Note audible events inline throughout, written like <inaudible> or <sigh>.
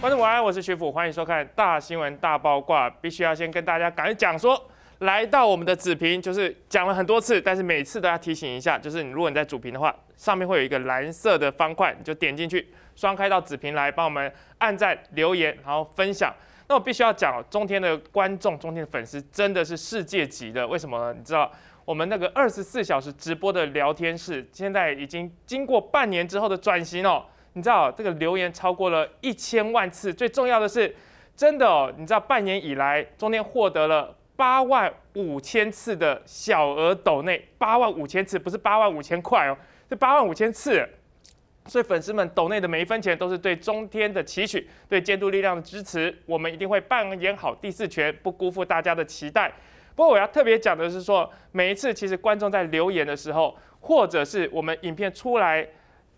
观众晚安，我是学府，欢迎收看大新闻大八卦。必须要先跟大家赶快讲说，来到我们的子屏，就是讲了很多次，但是每次都要提醒一下，就是你如果你在主屏的话，上面会有一个蓝色的方块，你就点进去，双开到子屏来帮我们按赞、留言，然后分享。那我必须要讲，中天的观众、中天的粉丝真的是世界级的，为什么？呢？你知道我们那个二十四小时直播的聊天室，现在已经经过半年之后的转型哦。你知道这个留言超过了一千万次，最重要的是，真的哦，你知道半年以来中天获得了八万五千次的小额抖内，八万五千次不是八万五千块哦，这八万五千次，所以粉丝们抖内的每一分钱都是对中天的期许，对监督力量的支持，我们一定会扮演好第四权，不辜负大家的期待。不过我要特别讲的是说，每一次其实观众在留言的时候，或者是我们影片出来。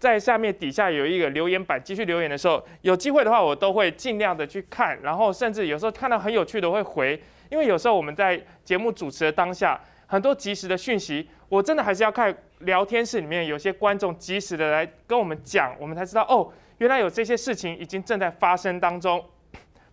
在下面底下有一个留言板，继续留言的时候，有机会的话我都会尽量的去看，然后甚至有时候看到很有趣的会回，因为有时候我们在节目主持的当下，很多及时的讯息，我真的还是要看聊天室里面有些观众及时的来跟我们讲，我们才知道哦，原来有这些事情已经正在发生当中。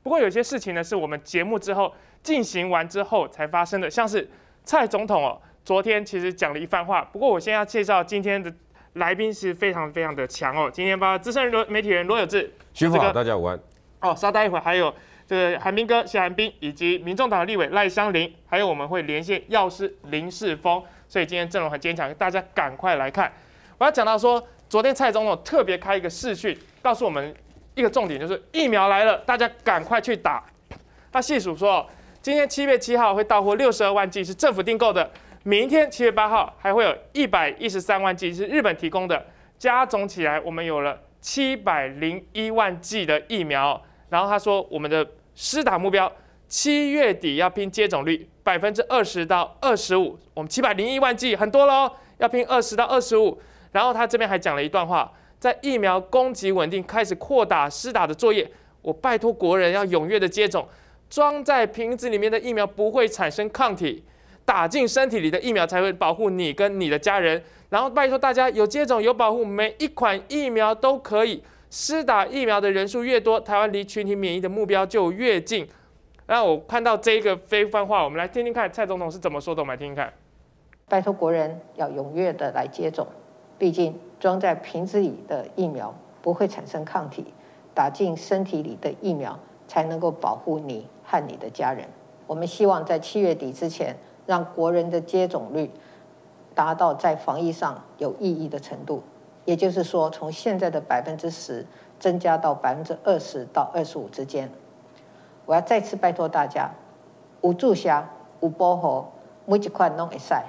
不过有些事情呢，是我们节目之后进行完之后才发生的，像是蔡总统哦，昨天其实讲了一番话，不过我先要介绍今天的。来宾是非常非常的强哦，今天包括资深人媒体人罗有志、徐福，大家午安。哦，稍待一会儿还有这个韩冰哥，谢韩冰，以及民众党的立委赖香林，还有我们会连线药师林世峰，所以今天阵容很坚强，大家赶快来看。我要讲到说，昨天蔡总统特别开一个视讯，告诉我们一个重点，就是疫苗来了，大家赶快去打。他细数说哦，今天七月七号会到货六十二万剂，是政府订购的。明天七月八号还会有一百一十三万剂是日本提供的，加总起来我们有了七百零一万剂的疫苗。然后他说我们的施打目标七月底要拼接种率百分之二十到二十五，我们七百零一万剂很多喽，要拼二十到二十五。然后他这边还讲了一段话，在疫苗供给稳定开始扩大施打的作业，我拜托国人要踊跃的接种，装在瓶子里面的疫苗不会产生抗体。打进身体里的疫苗才会保护你跟你的家人。然后拜托大家有接种有保护，每一款疫苗都可以。施打疫苗的人数越多，台湾离群体免疫的目标就越近。那我看到这一个非番话，我们来听听看蔡总统是怎么说的，我们来听听看。拜托国人要踊跃的来接种，毕竟装在瓶子里的疫苗不会产生抗体，打进身体里的疫苗才能够保护你和你的家人。我们希望在七月底之前。让国人的接种率达到在防疫上有意义的程度，也就是说，从现在的百分之十增加到百分之二十到二十五之间。我要再次拜托大家，无住下，无波和，每一块弄一晒。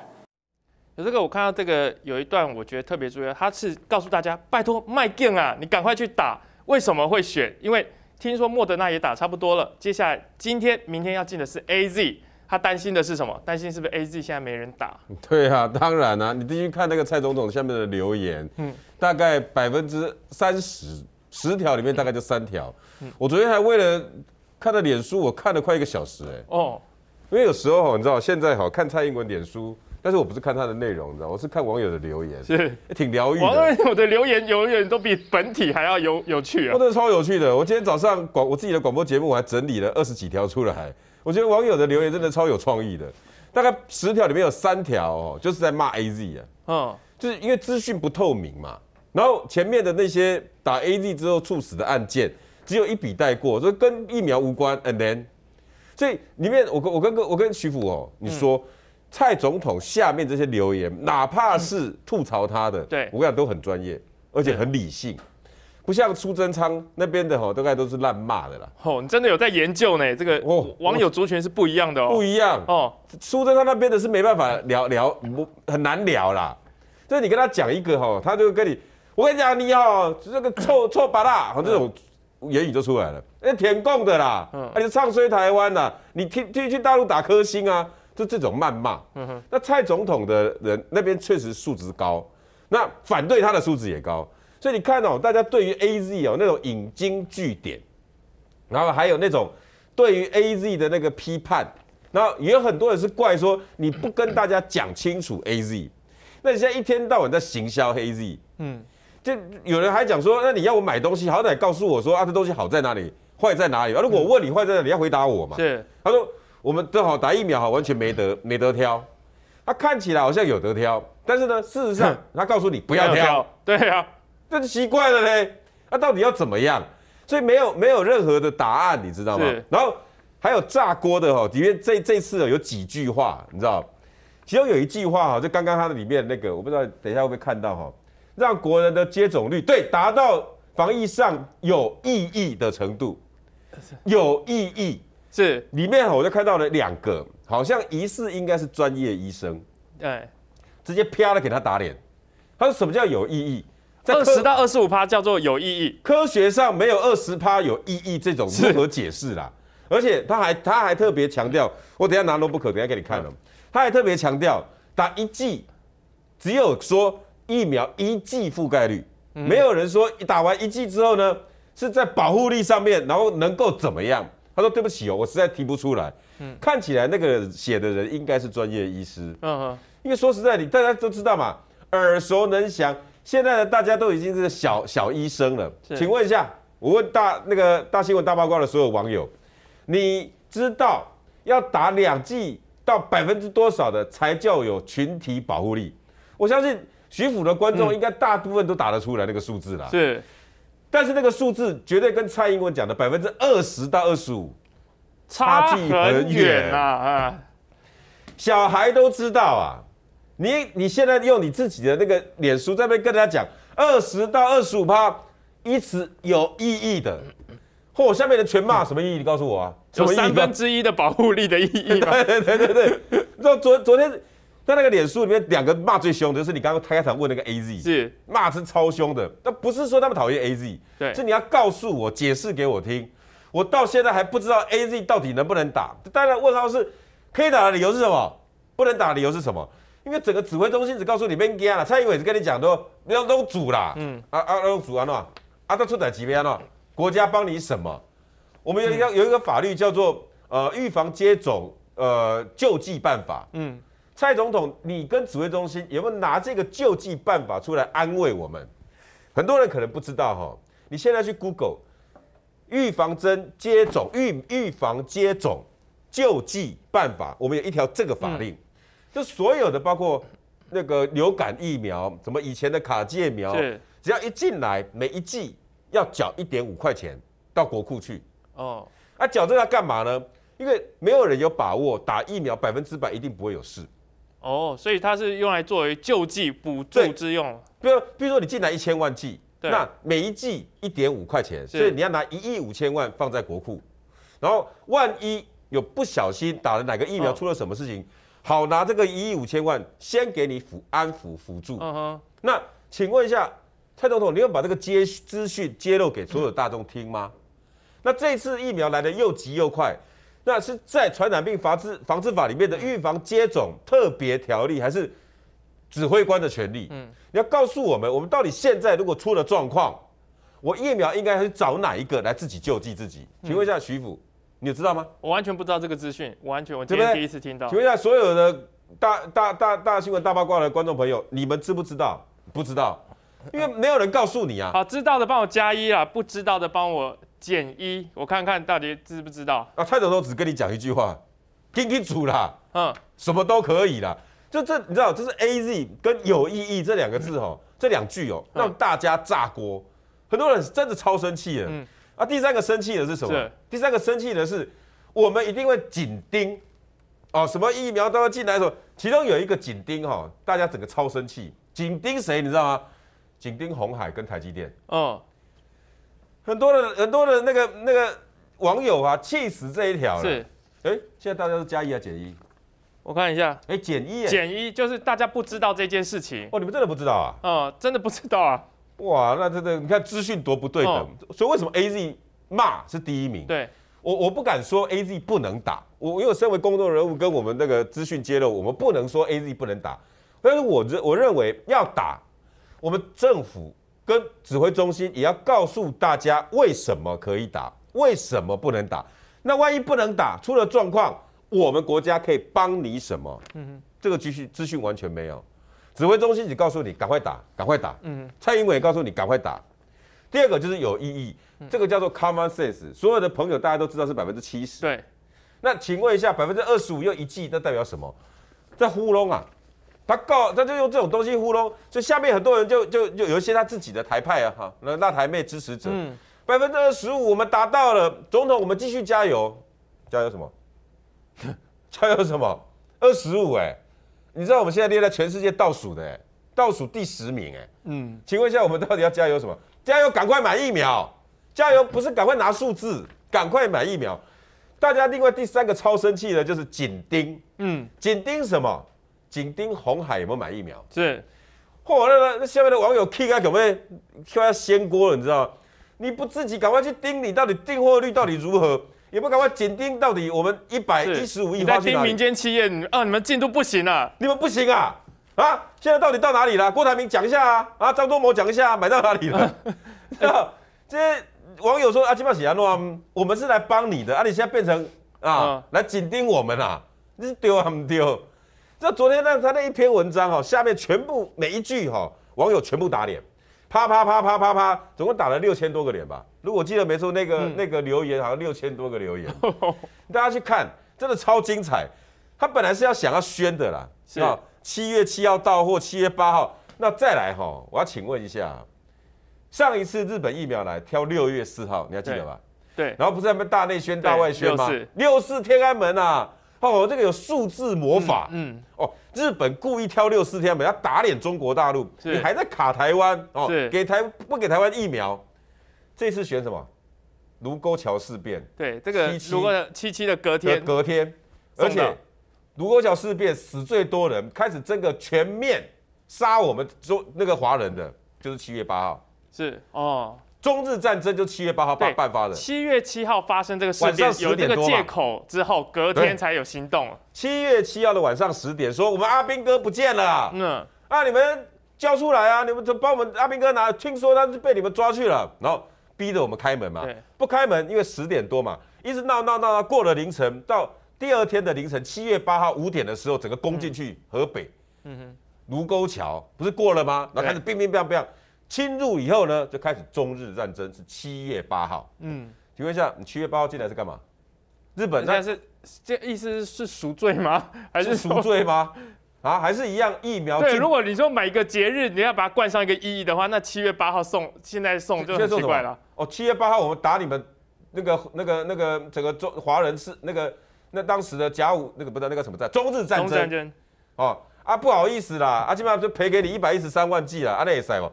有这个，我看到这个有一段，我觉得特别重要，他是告诉大家，拜托买健啊，你赶快去打。为什么会选？因为听说莫德纳也打差不多了，接下来今天、明天要进的是 A Z。他担心的是什么？担心是不是 A G 现在没人打？对啊，当然啊，你必须看那个蔡总统下面的留言，嗯，大概百分之三十十条里面大概就三条。我昨天还为了看脸书，我看了快一个小时，哎，哦，因为有时候你知道现在好看蔡英文脸书，但是我不是看他的内容，你知道，我是看网友的留言，是挺疗愈的。网友的留言永远都比本体还要有有趣啊，真的超有趣的。我今天早上广我自己的广播节目，我还整理了二十几条出来。我觉得网友的留言真的超有创意的，大概十条里面有三条哦，就是在骂 AZ 啊，嗯，就是因为资讯不透明嘛。然后前面的那些打 AZ 之后猝死的案件，只有一笔带过，以跟疫苗无关，and then，所以里面我跟、我跟哥、我跟徐福哦，你说蔡总统下面这些留言，哪怕是吐槽他的，对，我跟你讲都很专业，而且很理性。不像苏贞昌那边的吼，大概都是乱骂的啦。吼，你真的有在研究呢？这个网友族群是不一样的哦。不一样哦，苏贞昌那边的是没办法聊聊，不很难聊啦。就是你跟他讲一个吼，他就跟你，我跟你讲，你哦，这个臭臭巴拉，这种言语就出来了。哎，舔共的啦，啊，你是唱衰台湾的，你去去去大陆打颗星啊，就这种谩骂。嗯哼，那蔡总统的人那边确实素质高，那反对他的素质也高。所以你看哦，大家对于 A Z 哦那种引经据典，然后还有那种对于 A Z 的那个批判，然后也有很多人是怪说你不跟大家讲清楚 A Z，那你现在一天到晚在行销 A Z，嗯，就有人还讲说，那你要我买东西，好歹告诉我说啊，这东西好在哪里，坏在哪里。如果我问你坏在哪里，要回答我嘛。是，他说我们正好打疫苗，哈，完全没得没得挑。他看起来好像有得挑，但是呢，事实上 <laughs> 他告诉你不要挑，对啊。这就奇怪了嘞，那到底要怎么样？所以没有没有任何的答案，你知道吗？然后还有炸锅的哈，里面这这次有几句话，你知道其中有一句话哈，就刚刚它的里面那个，我不知道等一下会不会看到哈，让国人的接种率对达到防疫上有意义的程度，有意义是里面我就看到了两个，好像疑似应该是专业医生，对，直接啪的给他打脸，他说什么叫有意义？二十到二十五趴叫做有意义，科学上没有二十趴有意义这种如何解释啦？而且他还他还特别强调，我等下拿罗卜，可，等下给你看了。他还特别强调，打一剂只有说疫苗一剂覆盖率，没有人说一打完一剂之后呢是在保护力上面，然后能够怎么样？他说对不起哦，我实在提不出来。嗯，看起来那个写的人应该是专业医师。嗯哼，因为说实在，你大家都知道嘛，耳熟能详。现在呢，大家都已经是小小医生了。请问一下，我问大那个大新闻大八卦的所有网友，你知道要打两剂到百分之多少的才叫有群体保护力？我相信徐府的观众应该大部分都打得出来那个数字啦。是，但是那个数字绝对跟蔡英文讲的百分之二十到二十五差距很远啊！小孩都知道啊。你你现在用你自己的那个脸书在那边跟大家讲二十到二十五趴一此有意义的，或我下面的全骂什么意义？你告诉我啊，什么三分之一的保护力的意义？<laughs> 对对对对对。你知道昨昨天在那个脸书里面两个骂最凶的，就是你刚刚开场问那个 A Z，是骂是超凶的。那不是说他们讨厌 A Z，对，是你要告诉我解释给我听，我到现在还不知道 A Z 到底能不能打。大家问到是可以打的理由是什么，不能打的理由是什么？因为整个指挥中心只告诉你别惊了，蔡英文也是跟你讲都，要都煮啦，嗯，啊啊，都煮完咯，啊，都出在几边咯？国家帮你什么？我们有有有一个法律叫做呃预防接种呃救济办法，嗯，蔡总统，你跟指挥中心有没有拿这个救济办法出来安慰我们？很多人可能不知道哈，你现在去 Google 预防针接种预预防接种救济办法，我们有一条这个法令。就所有的，包括那个流感疫苗，什么以前的卡介苗，只要一进来，每一季要缴一点五块钱到国库去。哦，啊，缴这个干嘛呢？因为没有人有把握打疫苗百分之百一定不会有事。哦，所以它是用来作为救济补助之用。比如比如说你进来一千万剂，那每一剂一点五块钱，所以你要拿一亿五千万放在国库，然后万一有不小心打了哪个疫苗出了什么事情。好，拿这个一亿五千万先给你辅安抚、辅助。嗯哼。那请问一下蔡总统，你要把这个接资讯揭露给所有大众听吗？那这次疫苗来的又急又快，那是在传染病防治防治法里面的预防接种特别条例，还是指挥官的权利？嗯，你要告诉我们，我们到底现在如果出了状况，我疫苗应该去找哪一个来自己救济自己？请问一下徐府。你知道吗？我完全不知道这个资讯，完全我今天第一次听到。请问一下所有的大大大大新闻大八卦的观众朋友，你们知不知道？不知道，因为没有人告诉你啊。好，知道的帮我加一啊，不知道的帮我减一，我看看到底知不知道。啊，蔡总统只跟你讲一句话，听清楚啦。嗯，什么都可以啦，就这你知道，这是 A Z 跟有意义这两个字哦，这两句哦，让大家炸锅，很多人真的超生气了。啊，第三个生气的是什么？第三个生气的是，我们一定会紧盯，哦，什么疫苗都要进来的时候，其中有一个紧盯哈，大家整个超生气，紧盯谁你知道吗？紧盯红海跟台积电。哦，很多的很多的那个那个网友啊，气死这一条了。是，哎，现在大家都加一啊减一，我看一下，哎减一，减一就是大家不知道这件事情。哦，你们真的不知道啊？哦，真的不知道啊。哇，那这的，你看资讯多不对等，所以为什么 A Z 骂是第一名？对，我我不敢说 A Z 不能打，我因为身为公众人物，跟我们那个资讯揭露，我们不能说 A Z 不能打，但是我认我认为要打，我们政府跟指挥中心也要告诉大家为什么可以打，为什么不能打。那万一不能打出了状况，我们国家可以帮你什么？嗯，这个资讯资讯完全没有。指挥中心只告诉你赶快打，赶快打。嗯，蔡英文也告诉你赶快打。第二个就是有意义，这个叫做 common sense。所有的朋友大家都知道是百分之七十。对。那请问一下，百分之二十五又一季，那代表什么？在糊弄啊！他告他就用这种东西糊弄，就下面很多人就就就有一些他自己的台派啊哈，那那台妹支持者。百分之二十五我们达到了，总统我们继续加油，加油什么？<laughs> 加油什么？二十五哎。你知道我们现在列在全世界倒数的，倒数第十名，哎，嗯，请问一下，我们到底要加油什么？加油，赶快买疫苗！加油，不是赶快拿数字，赶快买疫苗。大家另外第三个超生气的，就是紧盯，嗯，紧盯什么？紧盯红海有没有买疫苗？是，嚯，那那下面的网友 kick 他，准备快要掀锅了，你知道你不自己赶快去盯，你到底订货率到底如何？也不赶快紧盯到底，我们一百一十五亿在盯民间企业啊，你们进度不行啊，你们不行啊啊！现在到底到哪里了？郭台铭讲一下啊啊，张忠谋讲一下，买到哪里了？<laughs> 这网友说啊，金茂喜啊诺，我们是来帮你的啊，你现在变成啊来紧盯我们啊，你是丢啊不丢？这昨天那他那一篇文章哈，下面全部每一句哈，网友全部打脸。啪啪啪啪啪啪，总共打了六千多个脸吧？如果记得没错，那个那个留言好像六千多个留言，<laughs> 大家去看，真的超精彩。他本来是要想要宣的啦，是吧？七月七号到货，七月八号，那再来哈，我要请问一下，上一次日本疫苗来挑六月四号，你还记得吧？对，然后不是他们大内宣大外宣吗？六四天安门啊！哦，这个有数字魔法，嗯，哦。日本故意挑六四天，要打脸中国大陆。你还在卡台湾哦，给台不给台湾疫苗？这次选什么？卢沟桥事变。对，这个七七七七的隔天隔天，而且卢沟桥事变死最多人，开始这个全面杀我们中那个华人的，就是七月八号。是哦。中日战争就七月八号办办发的，七月七号发生这个事件，有这个借口之后，隔天才有行动。七月七号的晚上十点说我们阿兵哥不见了，嗯，啊你们交出来啊，你们帮我们阿兵哥拿，听说他是被你们抓去了，然后逼着我们开门嘛，不开门，因为十点多嘛，一直闹闹闹到过了凌晨到第二天的凌晨七月八号五点的时候，整个攻进去河北，嗯哼，卢沟桥不是过了吗？然后开始乒乒乒乒。侵入以后呢，就开始中日战争，是七月八号。嗯，请问一下，你七月八号进来是干嘛？日本在是这意思是赎罪吗？还 <laughs> 是赎罪吗？啊，还是一样疫苗？对，如果你说每个节日你要把它冠上一个意义的话，那七月八号送现在送就在送了？哦，七月八号我们打你们那个那个那个整个中华人是那个那当时的甲午那个不知道那个什么战中日战争。哦啊，不好意思啦，啊，基本上就赔给你一百一十三万剂了，啊，那也塞嘛。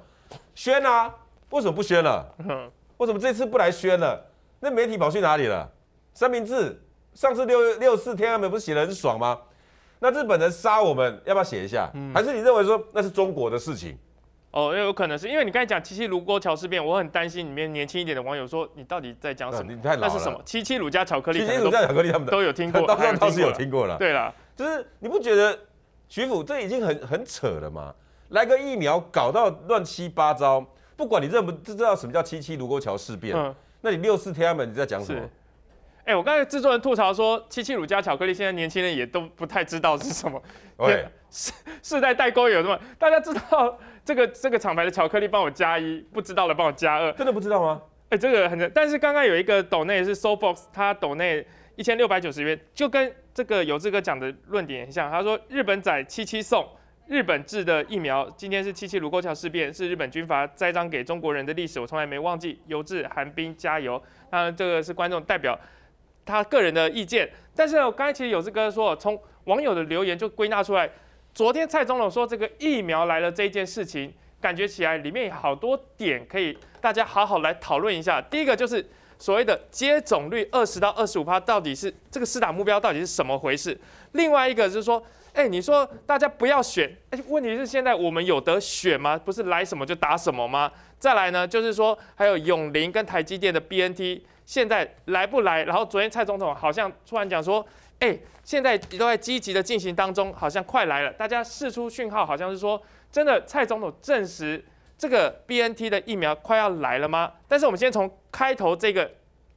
宣啊，为什么不宣了？嗯，为什么这次不来宣了？那媒体跑去哪里了？三明治，上次六六四天安门不是写得很爽吗？那日本人杀我们要不要写一下？还是你认为说那是中国的事情？哦，也有可能是因为你刚才讲七七卢沟桥事变，我很担心里面年轻一点的网友说你到底在讲什么？你太老了。那是什么？七七乳加巧克力？七七乳加巧克力，他们都有听过，倒 <laughs> 是有听过了。对了，就是你不觉得徐府这已经很很扯了吗？来个疫苗搞到乱七八糟，不管你认不知道什么叫七七卢沟桥事变？嗯，那你六四天安门你在讲什么？哎，我刚才制作人吐槽说七七乳加巧克力，现在年轻人也都不太知道是什么。对，世世代代沟有什么？大家知道这个这个厂牌的巧克力，帮我加一；不知道的帮我加二。真的不知道吗？哎，这个很，但是刚刚有一个斗内是 SO BOX，他斗内一千六百九十元，就跟这个有志哥讲的论点很像。他说日本仔七七送。日本制的疫苗，今天是七七卢沟桥事变，是日本军阀栽赃给中国人的历史，我从来没忘记。油制寒冰加油，当然这个是观众代表他个人的意见。但是我刚才其实有这个说，从网友的留言就归纳出来，昨天蔡总统说这个疫苗来了这一件事情，感觉起来里面有好多点可以大家好好来讨论一下。第一个就是所谓的接种率二十到二十五%，到底是这个四大目标到底是什么回事？另外一个就是说。哎，你说大家不要选，哎，问题是现在我们有得选吗？不是来什么就打什么吗？再来呢，就是说还有永林跟台积电的 BNT，现在来不来？然后昨天蔡总统好像突然讲说，哎，现在都在积极的进行当中，好像快来了。大家试出讯号，好像是说真的，蔡总统证实这个 BNT 的疫苗快要来了吗？但是我们先从开头这个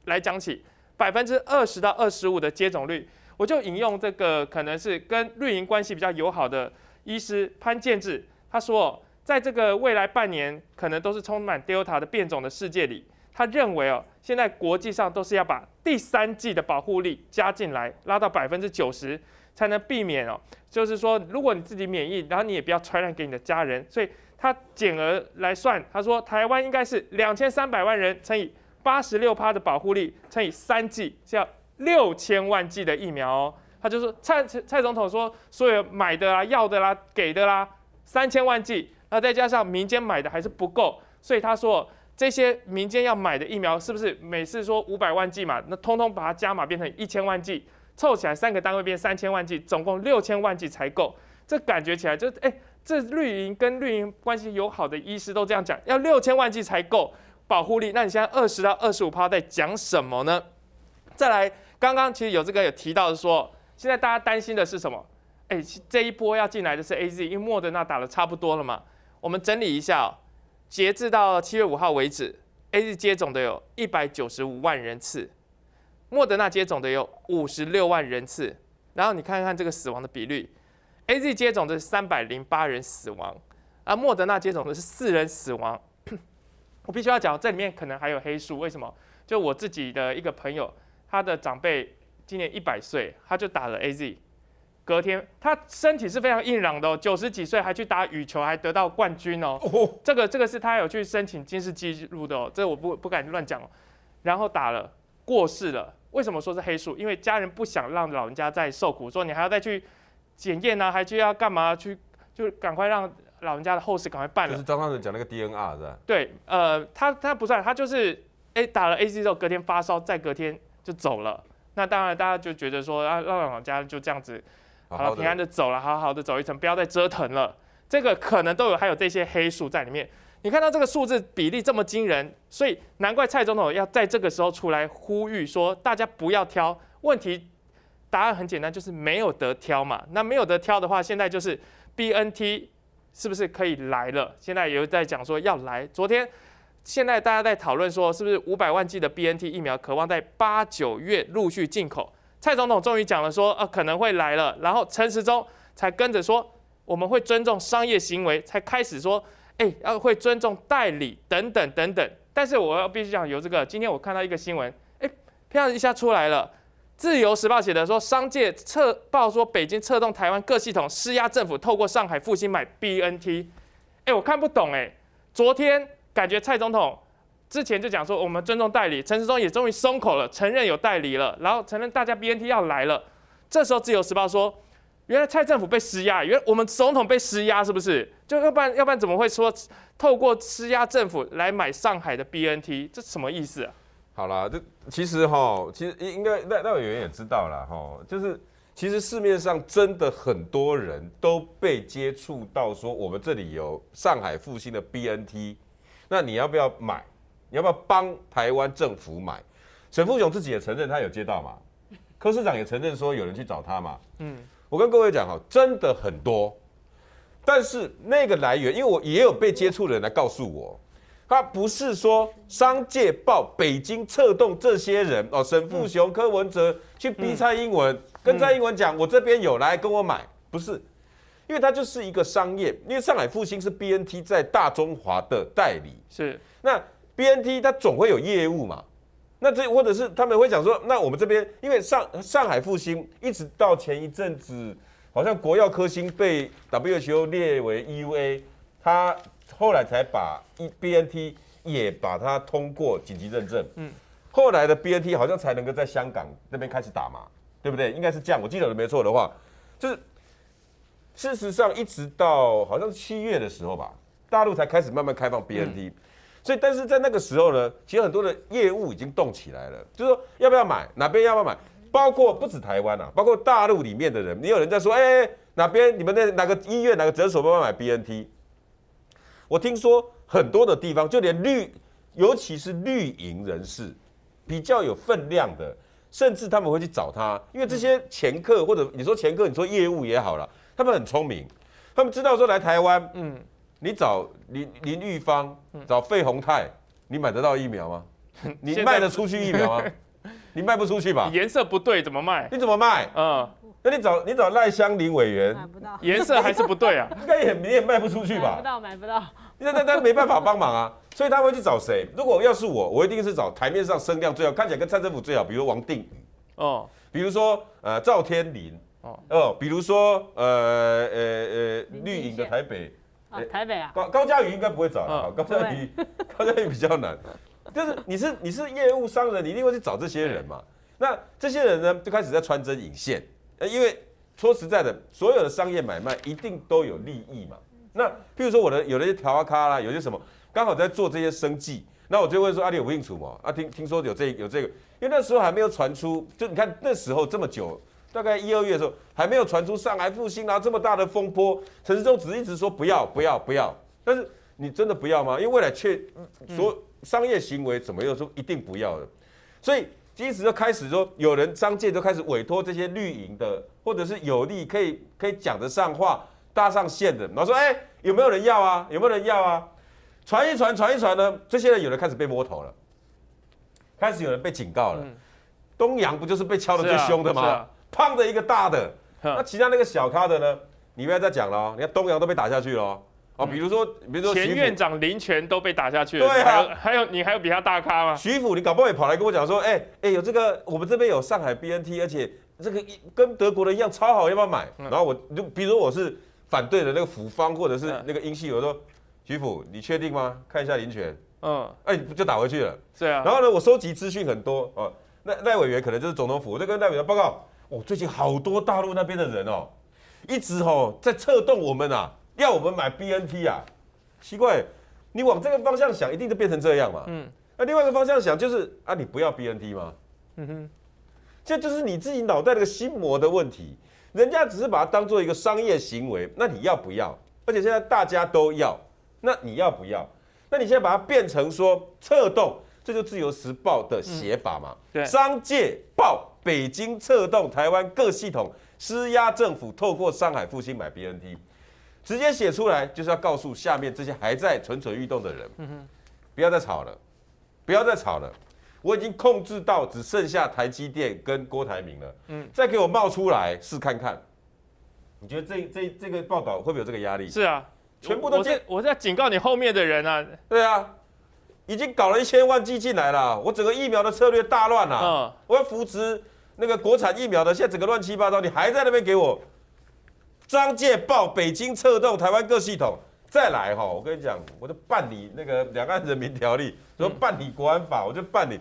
来讲起，百分之二十到二十五的接种率。我就引用这个，可能是跟绿营关系比较友好的医师潘建智，他说，在这个未来半年可能都是充满 Delta 的变种的世界里，他认为哦，现在国际上都是要把第三季的保护力加进来，拉到百分之九十，才能避免哦，就是说如果你自己免疫，然后你也不要传染给你的家人。所以他简而来算，他说台湾应该是两千三百万人乘以八十六趴的保护力乘以三剂，要。六千万剂的疫苗哦，他就说蔡蔡总统说，所有买的啦、要的啦、给的啦，三千万剂，那再加上民间买的还是不够，所以他说这些民间要买的疫苗是不是每次说五百万剂嘛？那通通把它加码变成一千万剂，凑起来三个单位变三千万剂，总共六千万剂才够。这感觉起来就诶，这绿营跟绿营关系友好的医师都这样讲，要六千万剂才够保护力。那你现在二十到二十五趴在讲什么呢？再来。刚刚其实有这个有提到说现在大家担心的是什么？哎，这一波要进来的是 A Z，因为莫德纳打得差不多了嘛。我们整理一下，哦，截至到七月五号为止，A Z 接种的有一百九十五万人次，莫德纳接种的有五十六万人次。然后你看看这个死亡的比率，A Z 接种的是三百零八人死亡，而莫德纳接种的是四人死亡。我必须要讲，这里面可能还有黑数，为什么？就我自己的一个朋友。他的长辈今年一百岁，他就打了 A Z，隔天他身体是非常硬朗的哦，九十几岁还去打羽球，还得到冠军哦。哦，这个这个是他有去申请金氏记录的哦，这我不不敢乱讲哦。然后打了，过世了。为什么说是黑数？因为家人不想让老人家再受苦，说你还要再去检验啊，还去要干嘛？去就赶快让老人家的后事赶快办。就是刚刚才讲那个 D N R 是吧？对，呃，他他不算，他就是哎打了 A Z 之后，隔天发烧，再隔天。就走了，那当然大家就觉得说啊，让老人家就这样子，好了，平安的走了，好好的走一层，不要再折腾了。这个可能都有还有这些黑数在里面。你看到这个数字比例这么惊人，所以难怪蔡总统要在这个时候出来呼吁说，大家不要挑。问题答案很简单，就是没有得挑嘛。那没有得挑的话，现在就是 BNT 是不是可以来了？现在也有在讲说要来。昨天。现在大家在讨论说，是不是五百万剂的 B N T 疫苗渴望在八九月陆续进口？蔡总统终于讲了说，呃，可能会来了。然后陈时中才跟着说，我们会尊重商业行为，才开始说，哎，要会尊重代理等等等等。但是我要必须讲，有这个，今天我看到一个新闻，哎，漂亮一下出来了，《自由时报》写的说，商界策报说，北京策动台湾各系统施压政府，透过上海复兴买 B N T。哎，我看不懂哎，昨天。感觉蔡总统之前就讲说，我们尊重代理，陈时中也终于松口了，承认有代理了，然后承认大家 B N T 要来了。这时候自由时报说，原来蔡政府被施压，原来我们总统被施压，是不是？就要不然要不然怎么会说透过施压政府来买上海的 B N T？这什么意思啊？好啦，这其实哈，其实应应该赖赖委员也知道了哈，就是其实市面上真的很多人都被接触到说，我们这里有上海复兴的 B N T。那你要不要买？你要不要帮台湾政府买？沈富雄自己也承认他有接到嘛，柯市长也承认说有人去找他嘛。嗯，我跟各位讲哈，真的很多，但是那个来源，因为我也有被接触的人来告诉我，他不是说《商界报》北京策动这些人哦，沈富雄、柯文哲去逼蔡英文，跟蔡英文讲我这边有来跟我买，不是。因为它就是一个商业，因为上海复兴是 B N T 在大中华的代理，是那 B N T 它总会有业务嘛，那这或者是他们会讲说，那我们这边因为上上海复兴一直到前一阵子，好像国药科兴被 W H O 列为 U A，它后来才把一 B N T 也把它通过紧急认证，嗯，后来的 B N T 好像才能够在香港那边开始打嘛，对不对？应该是这样，我记得没错的话，就是。事实上，一直到好像是七月的时候吧，大陆才开始慢慢开放 B N T，所以但是在那个时候呢，其实很多的业务已经动起来了，就是说要不要买哪边要不要买，包括不止台湾啊，包括大陆里面的人，也有人在说，哎，哪边你们的哪个医院哪个诊所要不要买 B N T？我听说很多的地方，就连绿，尤其是绿营人士比较有分量的，甚至他们会去找他，因为这些前客或者你说前客，你说业务也好了。他们很聪明，他们知道说来台湾，嗯，你找林林玉芳，找费宏泰，你买得到疫苗吗？<laughs> 你卖得出去疫苗吗？<laughs> 你卖不出去吧？颜色不对怎么卖？你怎么卖？嗯，那你找你找赖香林委员，颜色还是不对啊，<laughs> 应该也你也卖不出去吧？买不到，买不到，那那那没办法帮忙啊。所以他会去找谁？如果要是我，我一定是找台面上声量最好，看起来跟蔡政府最好，比如王定宇，哦，比如说呃赵天麟。哦，比如说，呃，呃，呃，绿营的台北，台北啊，高高嘉宇应该不会找，高嘉宇，<laughs> 高嘉宇比较难，就是你是你是业务商人，你一定会去找这些人嘛？那这些人呢，就开始在穿针引线，呃，因为说实在的，所有的商业买卖一定都有利益嘛。那譬如说我的，有的些调啊咖啦，有些什么刚好在做这些生计，那我就问说，阿李有不应楚吗？啊，听听说有这有这个，因为那时候还没有传出，就你看那时候这么久。大概一二月的时候，还没有传出上海复兴拿这么大的风波，陈世忠只一直说不要不要不要。但是你真的不要吗？因为未来确所商业行为怎么又说一定不要的。所以即使开始说有人商界都开始委托这些绿营的或者是有利可以可以讲得上话搭上线的，然后说哎有没有人要啊？有没有人要啊？传一传传一传呢？这些人有人开始被摸头了，开始有人被警告了。东阳不就是被敲的最凶的吗？胖的一个大的，那其他那个小咖的呢？你不要再讲了。你看东阳都被打下去了，哦，比如说比如说前院长林权都被打下去了。对啊，还有你还有比他大咖吗？徐府，你搞不好也跑来跟我讲说，哎哎，有这个我们这边有上海 B N T，而且这个跟德国的一样超好，要不要买？然后我就比如我是反对的那个府方或者是那个英系，我说徐府你确定吗？看一下林权，嗯，哎就打回去了。是啊，然后呢我收集资讯很多哦，赖赖委员可能就是总统府，我跟赖委员报告。哦，最近好多大陆那边的人哦，一直哦在策动我们呐，要我们买 BNT 啊，奇怪，你往这个方向想，一定就变成这样嘛。嗯，那另外一个方向想就是啊，你不要 BNT 吗？嗯哼，这就是你自己脑袋那个心魔的问题。人家只是把它当做一个商业行为，那你要不要？而且现在大家都要，那你要不要？那你现在把它变成说策动。这就自由时报的写法嘛？对，商界报北京策动台湾各系统施压政府，透过上海复兴买 BNT，直接写出来就是要告诉下面这些还在蠢蠢欲动的人，不要再吵了，不要再吵了，我已经控制到只剩下台积电跟郭台铭了，嗯，再给我冒出来试看看，你觉得这这这个报道会不会有这个压力？是啊，全部都我这我在警告你后面的人啊，对啊。已经搞了一千万剂进来了，我整个疫苗的策略大乱了。我要扶持那个国产疫苗的，现在整个乱七八糟。你还在那边给我张介报北京策动台湾各系统再来哈。我跟你讲，我就办理那个两岸人民条例，说办理安法，我就办理。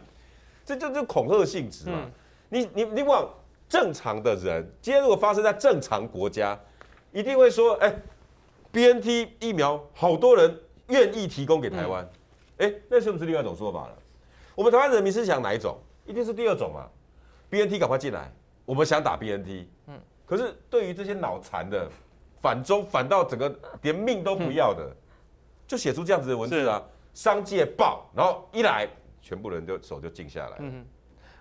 这就就恐吓性质嘛。你你你往正常的人，今天如果发生在正常国家，一定会说：哎，B N T 疫苗好多人愿意提供给台湾。哎，那是不是另外一种说法了？我们台湾人民是想哪一种？一定是第二种嘛。B N T 赶快进来，我们想打 B N T。嗯。可是对于这些脑残的反中，反到整个连命都不要的，就写出这样子的文字啊。商界报，然后一来，全部人就手就静下来。嗯。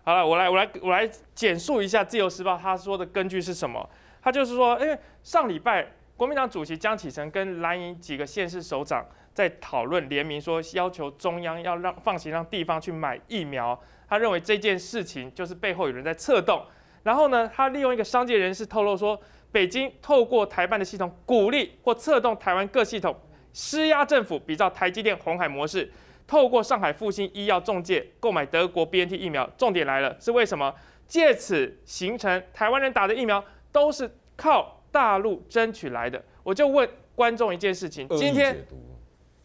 好了，我来，我来，我来简述一下《自由时报》他说的根据是什么？他就是说，哎，上礼拜国民党主席江启臣跟蓝营几个县市首长。在讨论联名说要求中央要让放行让地方去买疫苗，他认为这件事情就是背后有人在策动，然后呢，他利用一个商界人士透露说，北京透过台办的系统鼓励或策动台湾各系统施压政府，比照台积电红海模式，透过上海复兴医药中介购买德国 B N T 疫苗，重点来了，是为什么？借此形成台湾人打的疫苗都是靠大陆争取来的，我就问观众一件事情，今天。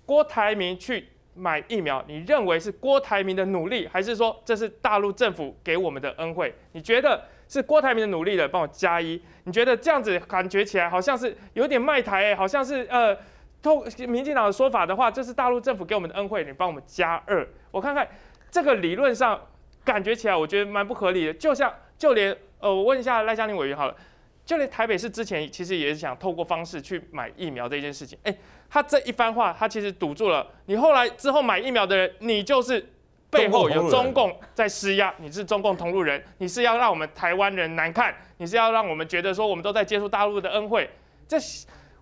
郭台铭去买疫苗，你认为是郭台铭的努力，还是说这是大陆政府给我们的恩惠？你觉得是郭台铭的努力的，帮我加一。你觉得这样子感觉起来好像是有点卖台，好像是呃，透民进党的说法的话，这是大陆政府给我们的恩惠，你帮我们加二。我看看这个理论上感觉起来，我觉得蛮不合理的。就像就连呃，我问一下赖香伶委员好了。就连台北市之前其实也是想透过方式去买疫苗这件事情，哎，他这一番话，他其实堵住了你后来之后买疫苗的人，你就是背后有中共在施压，你是中共同路人，你是要让我们台湾人难看，你是要让我们觉得说我们都在接触大陆的恩惠，这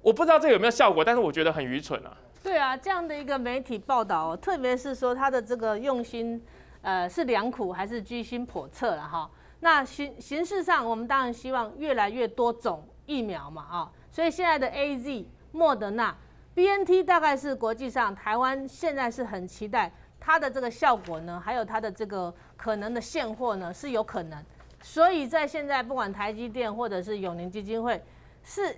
我不知道这有没有效果，但是我觉得很愚蠢啊。对啊，这样的一个媒体报道，特别是说他的这个用心，呃，是良苦还是居心叵测了哈？那形形式上，我们当然希望越来越多种疫苗嘛，啊，所以现在的 A Z、莫德纳、B N T 大概是国际上，台湾现在是很期待它的这个效果呢，还有它的这个可能的现货呢，是有可能。所以在现在，不管台积电或者是永宁基金会，是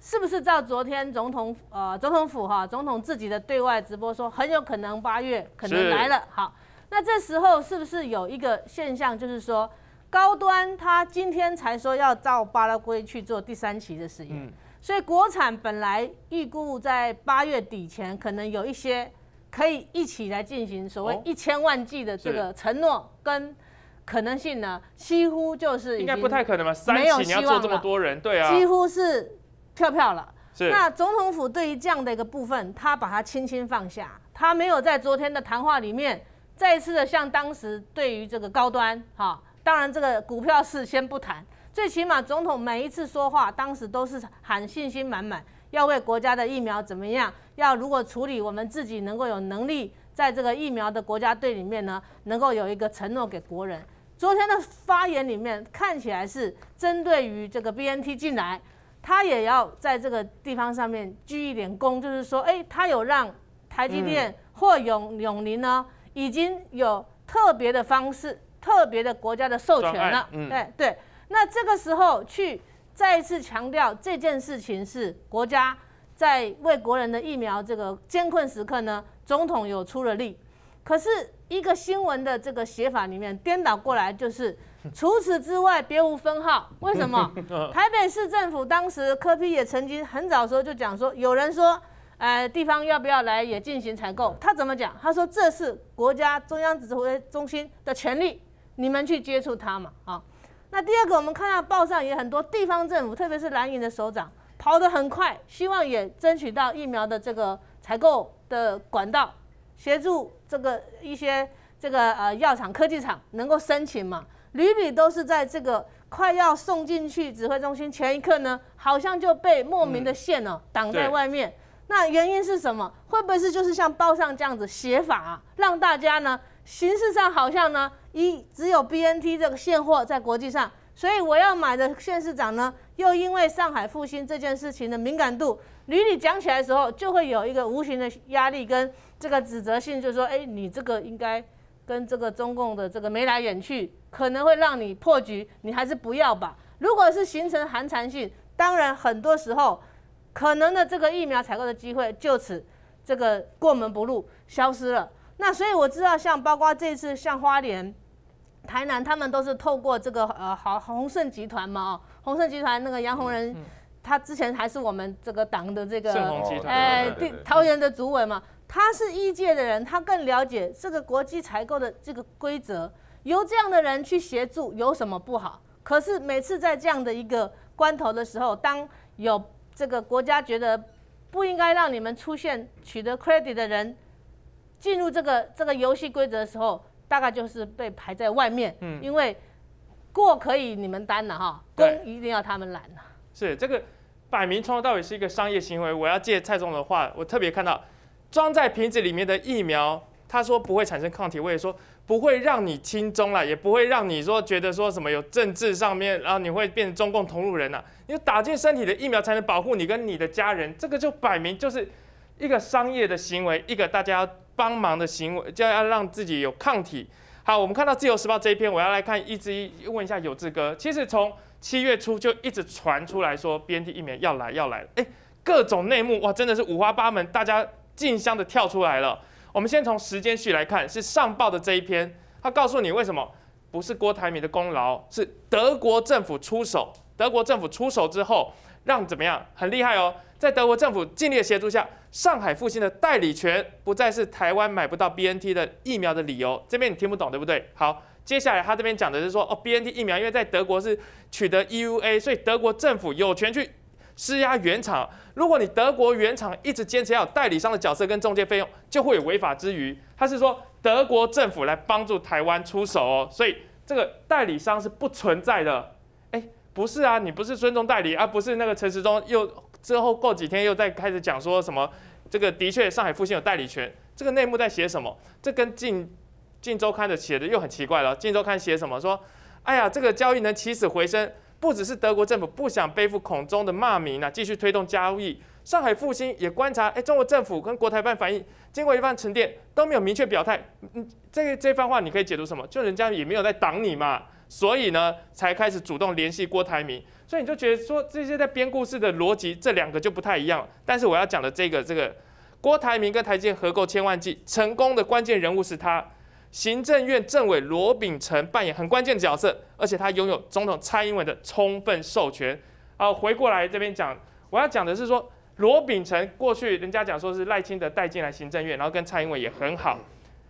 是不是照昨天总统呃总统府哈总统自己的对外直播说，很有可能八月可能来了。好，那这时候是不是有一个现象，就是说？高端他今天才说要照巴拉圭去做第三期的实验，所以国产本来预估在八月底前可能有一些可以一起来进行所谓一千万剂的这个承诺跟可能性呢，几乎就是应该不太可能吧？三期你要做这么多人，对啊，几乎是跳票了。那总统府对于这样的一个部分，他把它轻轻放下，他没有在昨天的谈话里面再次的像当时对于这个高端哈。当然，这个股票事先不谈，最起码总统每一次说话，当时都是喊信心满满，要为国家的疫苗怎么样，要如果处理我们自己能够有能力，在这个疫苗的国家队里面呢，能够有一个承诺给国人。昨天的发言里面看起来是针对于这个 B N T 进来，他也要在这个地方上面鞠一点躬，就是说，哎，他有让台积电或永永宁呢，已经有特别的方式。特别的国家的授权了，对对，那这个时候去再一次强调这件事情是国家在为国人的疫苗这个艰困时刻呢，总统有出了力，可是一个新闻的这个写法里面颠倒过来，就是除此之外别无分号。为什么？<laughs> 台北市政府当时柯比也曾经很早时候就讲说，有人说，呃，地方要不要来也进行采购？他怎么讲？他说这是国家中央指挥中心的权利。你们去接触它嘛啊？那第二个，我们看到报上也很多地方政府，特别是蓝营的首长跑得很快，希望也争取到疫苗的这个采购的管道，协助这个一些这个呃药厂、科技厂能够申请嘛。屡屡都是在这个快要送进去指挥中心前一刻呢，好像就被莫名的线哦挡在外面。那原因是什么？会不会是就是像报上这样子写法，让大家呢？形式上好像呢，一只有 BNT 这个现货在国际上，所以我要买的现市长呢，又因为上海复兴这件事情的敏感度，屡屡讲起来的时候，就会有一个无形的压力跟这个指责性，就说，哎，你这个应该跟这个中共的这个眉来眼去，可能会让你破局，你还是不要吧。如果是形成寒蝉性，当然很多时候可能的这个疫苗采购的机会就此这个过门不入消失了。那所以我知道，像包括这次像花莲、台南，他们都是透过这个呃，好鸿盛集团嘛，哦，鸿盛集团那个杨宏仁，他之前还是我们这个党的这个盛鸿集团，桃园的主委嘛，他是一届的人，他更了解这个国际采购的这个规则，由这样的人去协助有什么不好？可是每次在这样的一个关头的时候，当有这个国家觉得不应该让你们出现取得 credit 的人。进入这个这个游戏规则的时候，大概就是被排在外面。嗯，因为过可以你们担了哈，攻一定要他们来。是这个摆明，从到底是一个商业行为。我要借蔡总的话，我特别看到，装在瓶子里面的疫苗，他说不会产生抗体，我也说不会让你轻松了，也不会让你说觉得说什么有政治上面，然后你会变成中共同路人了。你打进身体的疫苗才能保护你跟你的家人，这个就摆明就是一个商业的行为，一个大家。帮忙的行为就要让自己有抗体。好，我们看到自由时报这一篇，我要来看，一直问一下有志哥。其实从七月初就一直传出来说，BNT 疫苗要来要来了，哎，各种内幕哇，真的是五花八门，大家竞相的跳出来了。我们先从时间序来看，是上报的这一篇，他告诉你为什么不是郭台铭的功劳，是德国政府出手。德国政府出手之后。让怎么样很厉害哦，在德国政府尽力的协助下，上海复兴的代理权不再是台湾买不到 B N T 的疫苗的理由。这边你听不懂对不对？好，接下来他这边讲的是说哦，B N T 疫苗，因为在德国是取得 E U A，所以德国政府有权去施压原厂。如果你德国原厂一直坚持要代理商的角色跟中介费用，就会有违法之余。他是说德国政府来帮助台湾出手哦，所以这个代理商是不存在的。不是啊，你不是尊重代理，而不是那个陈时中又之后过几天又在开始讲说什么？这个的确上海复兴有代理权，这个内幕在写什么？这跟《晋晋周刊》的写的又很奇怪了，《晋周刊》写什么？说哎呀，这个交易能起死回生，不只是德国政府不想背负孔中的骂名啊，继续推动交易。上海复兴也观察，哎，中国政府跟国台办反应，经过一番沉淀都没有明确表态。嗯，这个这番话你可以解读什么？就人家也没有在挡你嘛。所以呢，才开始主动联系郭台铭，所以你就觉得说这些在编故事的逻辑，这两个就不太一样。但是我要讲的这个这个郭台铭跟台积合购千万计成功的关键人物是他，行政院政委罗秉成扮演很关键的角色，而且他拥有总统蔡英文的充分授权。啊，回过来这边讲，我要讲的是说罗秉成过去人家讲说是赖清德带进来行政院，然后跟蔡英文也很好，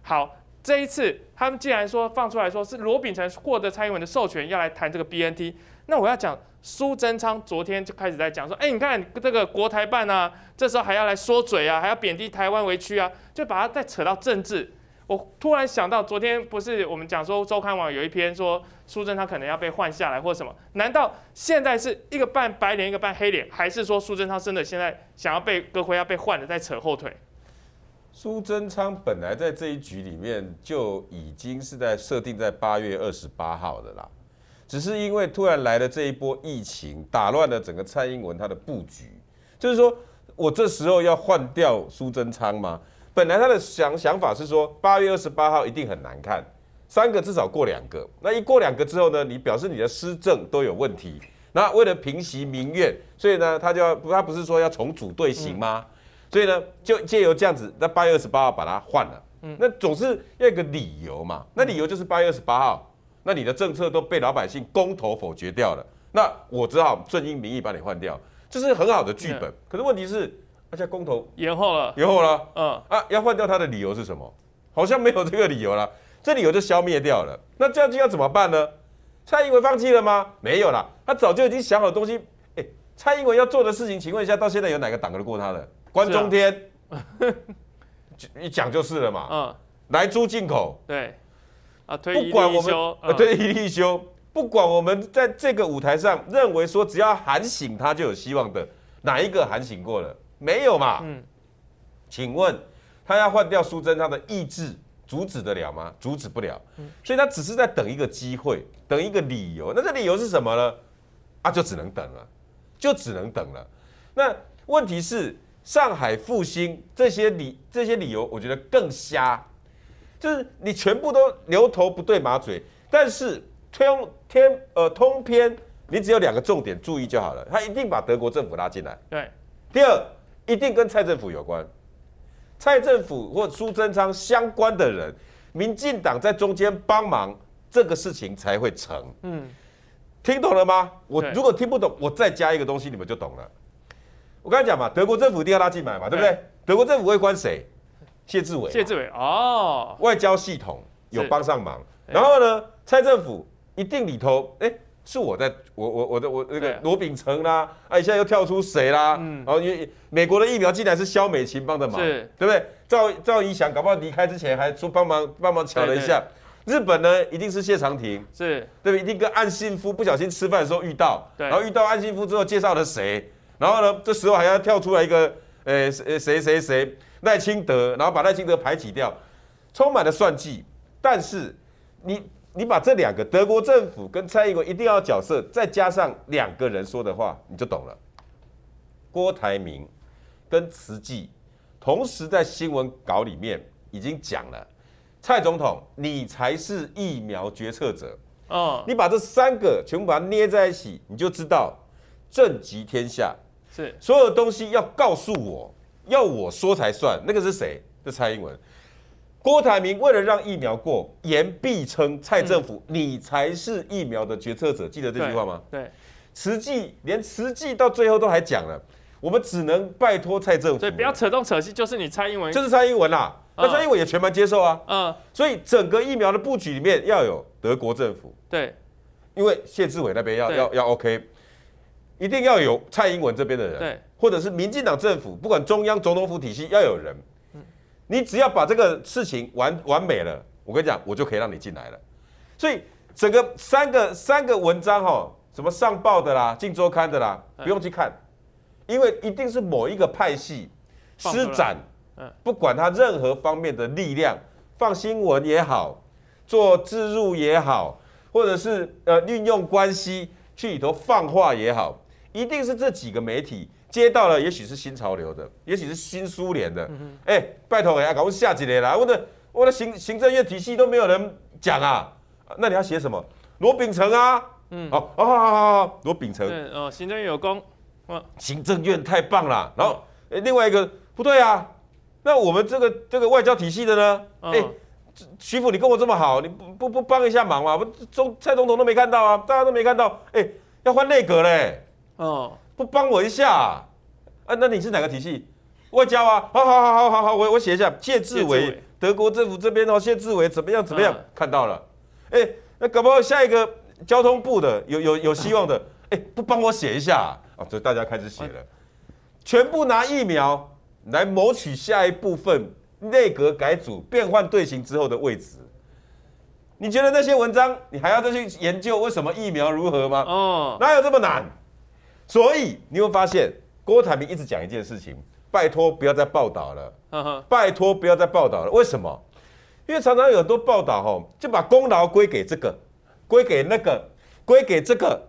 好。这一次，他们既然说放出来说是罗秉成获得蔡英文的授权要来谈这个 BNT，那我要讲苏贞昌昨天就开始在讲说，哎，你看这个国台办啊，这时候还要来说嘴啊，还要贬低台湾为区啊，就把它再扯到政治。我突然想到，昨天不是我们讲说周刊网有一篇说苏贞昌可能要被换下来或什么？难道现在是一个扮白脸一个扮黑脸，还是说苏贞昌真的现在想要被割回要被换了在扯后腿？苏贞昌本来在这一局里面就已经是在设定在八月二十八号的啦，只是因为突然来了这一波疫情打乱了整个蔡英文他的布局，就是说我这时候要换掉苏贞昌吗？本来他的想想法是说八月二十八号一定很难看，三个至少过两个，那一过两个之后呢，你表示你的施政都有问题，那为了平息民怨，所以呢，他就要他不是说要重组队形吗？所以呢，就借由这样子，在八月二十八号把它换了。嗯，那总是要有个理由嘛。那理由就是八月二十八号，那你的政策都被老百姓公投否决掉了。那我只好顺应民意把你换掉，这是很好的剧本。可是问题是，而且公投延后了，延后了。嗯，啊，要换掉他的理由是什么？好像没有这个理由了，这理由就消灭掉了。那这样就要怎么办呢？蔡英文放弃了吗？没有啦，他早就已经想好的东西。哎，蔡英文要做的事情，请问一下，到现在有哪个挡得过他的？关中天，一讲就是了嘛。嗯，来租进口对啊，不管我们推一立修，不管我们在这个舞台上认为说只要喊醒他就有希望的，哪一个喊醒过了？没有嘛。嗯，请问他要换掉苏贞，他的意志阻止得了吗？阻止不了。所以他只是在等一个机会，等一个理由。那这理由是什么呢？啊，就只能等了，就只能等了。那问题是？上海复兴这些理这些理由，我觉得更瞎，就是你全部都牛头不对马嘴。但是通天呃通篇，你只有两个重点注意就好了。他一定把德国政府拉进来，对。第二，一定跟蔡政府有关，蔡政府或苏贞昌相关的人，民进党在中间帮忙，这个事情才会成。嗯，听懂了吗？我如果听不懂，我再加一个东西，你们就懂了。我跟你讲嘛，德国政府一定要拉进来嘛，对不对？德国政府会关谁？谢志伟。谢志伟哦，外交系统有帮上忙。然后呢，蔡政府一定里头，哎，是我在我我我的我那个罗秉成啦，啊，现在又跳出谁啦？嗯，然后因为美国的疫苗进来是肖美琴帮的忙，是，对不对？赵赵一翔搞不好离开之前还出帮忙帮忙抢了一下。日本呢，一定是谢长廷，是，对不对？一定跟岸信夫不小心吃饭的时候遇到，然后遇到岸信夫之后介绍了谁？然后呢？这时候还要跳出来一个，呃，谁谁谁谁赖清德，然后把赖清德排挤掉，充满了算计。但是你你把这两个德国政府跟蔡英文一定要角色，再加上两个人说的话，你就懂了。郭台铭跟慈济同时在新闻稿里面已经讲了，蔡总统你才是疫苗决策者啊！你把这三个全部把它捏在一起，你就知道政极天下。是所有东西要告诉我，要我说才算。那个是谁？是蔡英文。郭台铭为了让疫苗过，言必称蔡政府，你才是疫苗的决策者。记得这句话吗？对。慈济连慈济到最后都还讲了，我们只能拜托蔡政府。对，不要扯东扯西，就是你蔡英文。就是蔡英文啦。那蔡英文也全盘接受啊。嗯。所以整个疫苗的布局里面要有德国政府。对。因为谢志伟那边要要要 OK。一定要有蔡英文这边的人，或者是民进党政府，不管中央总统府体系要有人。你只要把这个事情完完美了，我跟你讲，我就可以让你进来了。所以整个三个三个文章哈，什么上报的啦，进周刊的啦，不用去看，因为一定是某一个派系施展，不管他任何方面的力量，放新闻也好，做置入也好，或者是呃运用关系去里头放话也好。一定是这几个媒体接到了，也许是新潮流的，也许是新苏联的。哎，拜托，哎，赶快下几年啦！我的我的行行政院体系都没有人讲啊，那你要写什么？罗秉成啊，嗯，好，好，好，好，罗秉成，哦，行政院有功，哦，行政院太棒了。然后另外一个不对啊，那我们这个这个外交体系的呢？哎，徐府，你跟我这么好，你不不不帮一下忙吗？中蔡总统都没看到啊，大家都没看到，哎，要换内阁嘞。哦，不帮我一下，啊，那你是哪个体系？外交啊，好好，好，好，好，好，我我写一下，谢志伟，德国政府这边哦，谢志伟怎么样怎么样？看到了，哎，那搞不好下一个交通部的有有有希望的，哎，<laughs> 不帮我写一下，啊，这大家开始写了，全部拿疫苗来谋取下一部分内阁改组、变换队形之后的位置。你觉得那些文章你还要再去研究为什么疫苗如何吗？哦，哪有这么难？所以你会发现，郭台铭一直讲一件事情：拜托不要再报道了，拜托不要再报道了。为什么？因为常常有多报道，吼，就把功劳归给这个，归给那个，归给这个，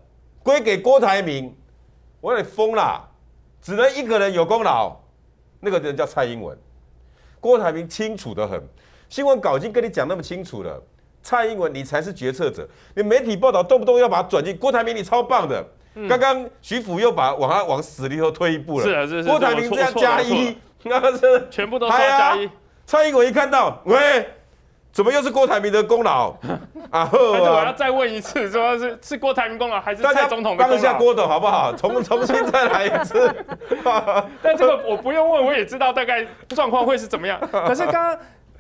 归给郭台铭。我让你疯了，只能一个人有功劳，那个人叫蔡英文。郭台铭清楚的很，新闻稿已经跟你讲那么清楚了。蔡英文，你才是决策者，你媒体报道动不动要把它转进郭台铭，你超棒的。刚刚徐福又把往他往死里头推一步了。是啊，是郭台铭这样加一，那个是全部都加一。蔡英文一看到，喂，怎么又是郭台铭的功劳？<laughs> 啊呵。我要再问一次，说是是郭台铭功劳还是蔡总统？一下郭董好不好？重 <laughs> 重新再来一次。<laughs> 但这个我不用问，我也知道大概状况会是怎么样。可是刚刚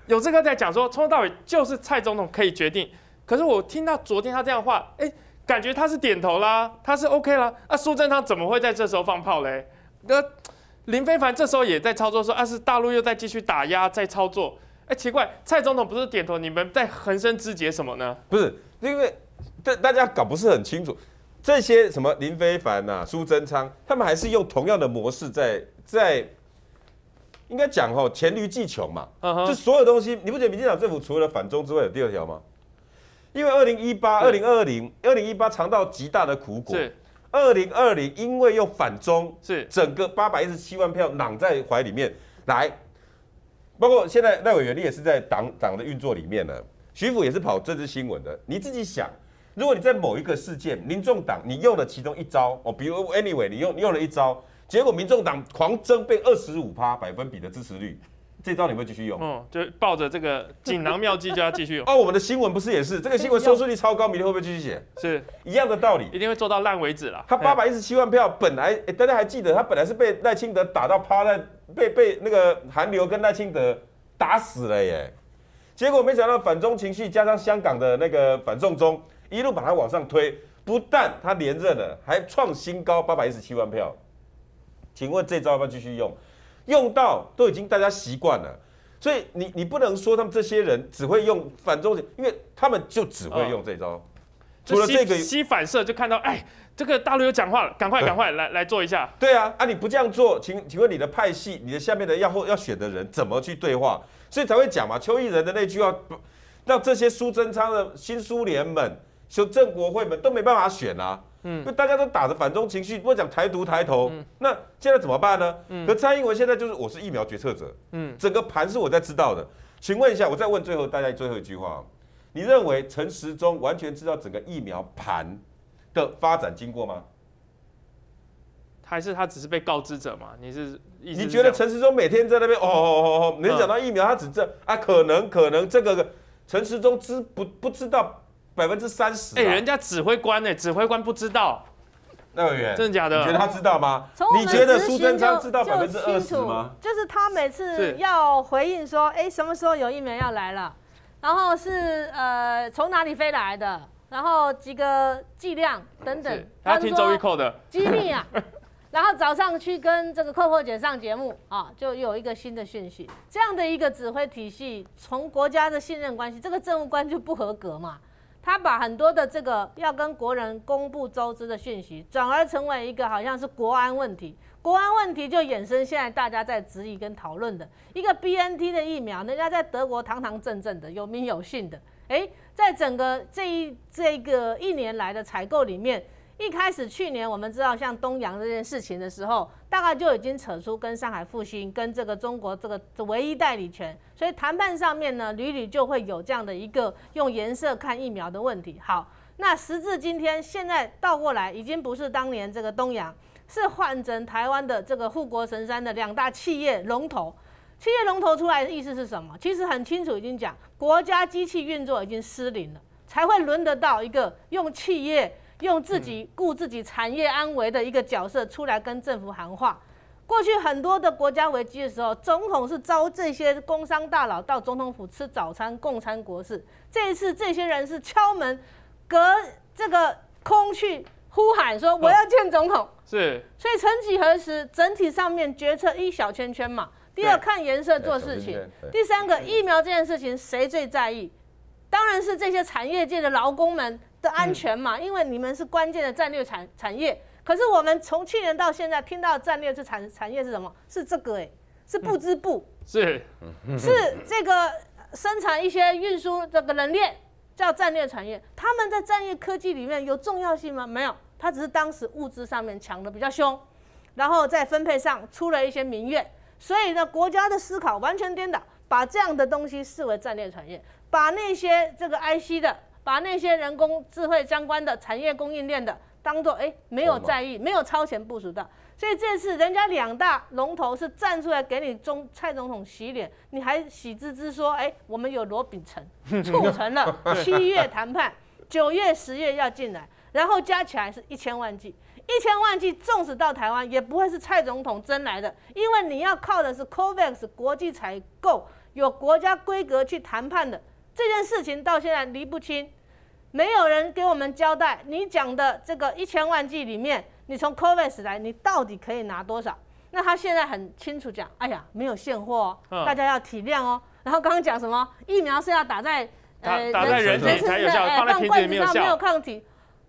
有志哥在讲说，从到尾就是蔡总统可以决定。可是我听到昨天他这样话，哎。感觉他是点头啦，他是 OK 啦。啊。苏贞昌怎么会在这时候放炮嘞？那林非凡这时候也在操作说啊，是大陆又在继续打压，在操作。哎，奇怪，蔡总统不是点头，你们在横生枝节什么呢？不是，因为大大家搞不是很清楚，这些什么林非凡呐、苏贞昌，他们还是用同样的模式在在，应该讲吼，黔驴技穷嘛。就所有东西，你不觉得民进党政府除了反中之外有第二条吗？因为二零一八、二零二零、二零一八尝到极大的苦果，是二零二零，因为又反中，是整个八百一十七万票拢在怀里面来。包括现在赖委员你也是在党党的运作里面呢，徐府也是跑政治新闻的。你自己想，如果你在某一个事件，民众党你用了其中一招，哦，比如 anyway 你用用了一招，结果民众党狂增变二十五趴百分比的支持率。这招你会继续用？嗯，就抱着这个 <laughs> 锦囊妙计就要继续用。哦，我们的新闻不是也是这个新闻收视率超高，明天会不会继续写？是一样的道理，一定会做到烂为止了。他八百一十七万票，本来大家还记得，他本来是被赖清德打到趴在被被那个韩流跟赖清德打死了耶，结果没想到反中情绪加上香港的那个反送中，一路把他往上推，不但他连任了，还创新高八百一十七万票。请问这招要不要继续用？用到都已经大家习惯了，所以你你不能说他们这些人只会用反中，因为他们就只会用这招，除了这个吸反射就看到，哎，这个大陆有讲话了，赶快赶快来来做一下。对啊，啊你不这样做，请请问你的派系，你的下面的要要选的人怎么去对话？所以才会讲嘛，邱毅人的那句话，让这些苏贞昌的新苏联们、修正国会们都没办法选啊。嗯，大家都打着反中情绪，不讲台独抬头，那现在怎么办呢？嗯，可蔡英文现在就是我是疫苗决策者，嗯，整个盘是我在知道的。请问一下，我再问最后大家最后一句话，你认为陈时中完全知道整个疫苗盘的发展经过吗？还是他只是被告知者嘛？你是你觉得陈时中每天在那边哦哦哦，哦，每讲到疫苗，他只这啊，可能可能这个陈时中知不不知道？百分之三十，哎，人家指挥官，呢？指挥官不知道，赖委员，真的假的？你觉得他知道吗？你觉得苏贞昌知道百分之二十吗？就是他每次要回应说，哎，什么时候有疫苗要来了，然后是呃从哪里飞来的，然后几个剂量等等，他听周玉蔻的机密啊，<laughs> 然后早上去跟这个寇寇姐上节目啊，就有一个新的讯息，这样的一个指挥体系，从国家的信任关系，这个政务官就不合格嘛。他把很多的这个要跟国人公布周知的讯息，转而成为一个好像是国安问题。国安问题就衍生现在大家在质疑跟讨论的一个 B N T 的疫苗，人家在德国堂堂正正的有名有姓的。哎，在整个这一这个一年来的采购里面。一开始去年我们知道像东阳这件事情的时候，大概就已经扯出跟上海复兴、跟这个中国这个唯一代理权，所以谈判上面呢屡屡就会有这样的一个用颜色看疫苗的问题。好，那时至今天，现在倒过来已经不是当年这个东阳，是换成台湾的这个护国神山的两大企业龙头。企业龙头出来的意思是什么？其实很清楚，已经讲国家机器运作已经失灵了，才会轮得到一个用企业。用自己顾自己产业安危的一个角色出来跟政府谈话。过去很多的国家危机的时候，总统是招这些工商大佬到总统府吃早餐共餐国事。这一次，这些人是敲门，隔这个空去呼喊说：“我要见总统。”是。所以，曾几何时，整体上面决策一小圈圈嘛。第二，看颜色做事情。第三个，疫苗这件事情谁最在意？当然是这些产业界的劳工们。安全嘛，因为你们是关键的战略产产业。可是我们从去年到现在听到战略是产产业是什么？是这个哎，是布织布，是是这个生产一些运输这个冷链叫战略产业。他们在战略科技里面有重要性吗？没有，他只是当时物资上面抢的比较凶，然后在分配上出了一些民怨。所以呢，国家的思考完全颠倒，把这样的东西视为战略产业，把那些这个 IC 的。把那些人工智慧相关的产业供应链的当做哎没有在意，没有超前部署的，所以这次人家两大龙头是站出来给你中蔡总统洗脸，你还喜滋滋说哎我们有罗秉成 <laughs> 促成了七月谈判，九月十月要进来，然后加起来是一千万计。一千万计纵使到台湾也不会是蔡总统争来的，因为你要靠的是 c o v a x 国际采购有国家规格去谈判的。这件事情到现在理不清，没有人给我们交代。你讲的这个一千万剂里面，你从 c o v i d 来，你到底可以拿多少？那他现在很清楚讲，哎呀，没有现货，大家要体谅哦。然后刚刚讲什么？疫苗是要打在，呃，打在人体才有效，打在上没有抗体。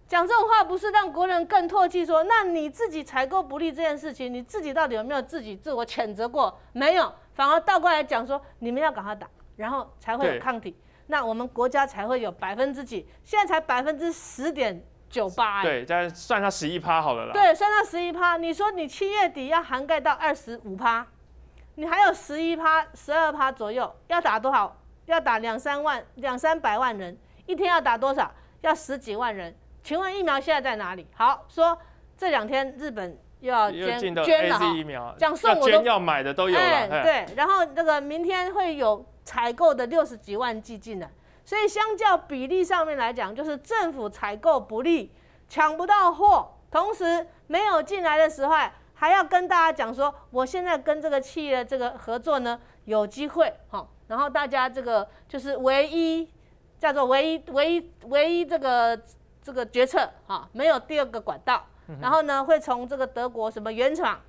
讲这种话不是让国人更唾弃？说那你自己采购不利这件事情，你自己到底有没有自己自我谴责过？没有，反而倒过来讲说，你们要赶快打，然后才会有抗体。那我们国家才会有百分之几？现在才百分之十点九八。对，再算上十一趴好了啦。对，算上十一趴，你说你七月底要涵盖到二十五趴，你还有十一趴、十二趴左右，要打多少？要打两三万、两三百万人，一天要打多少？要十几万人。请问疫苗现在在哪里？好说，这两天日本又要捐捐了，讲送我都要买的都有了。对，然后那个明天会有。采购的六十几万剂进来，所以相较比例上面来讲，就是政府采购不力，抢不到货，同时没有进来的时候，还要跟大家讲说，我现在跟这个企业的这个合作呢，有机会哈，然后大家这个就是唯一叫做唯一唯一唯一这个这个决策哈，没有第二个管道，然后呢会从这个德国什么原厂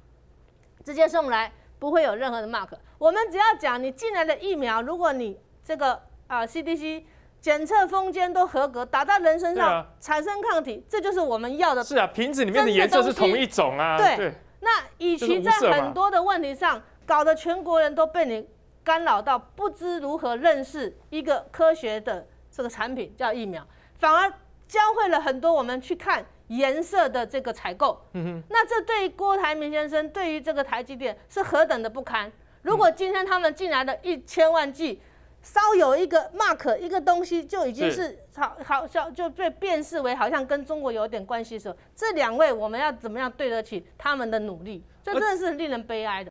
直接送来。不会有任何的 mark，我们只要讲你进来的疫苗，如果你这个啊 CDC 检测封间都合格，打到人身上产生抗体，这就是我们要的。是啊，瓶子里面的颜色是同一种啊。对，那与其在很多的问题上搞得全国人都被你干扰到不知如何认识一个科学的这个产品叫疫苗，反而教会了很多我们去看。颜色的这个采购，嗯哼，那这对于郭台铭先生，对于这个台积电是何等的不堪。如果今天他们进来的一千万计。稍有一个 mark 一个东西，就已经是好好像就被辨识为好像跟中国有点关系的时候，这两位我们要怎么样对得起他们的努力？这真的是令人悲哀的。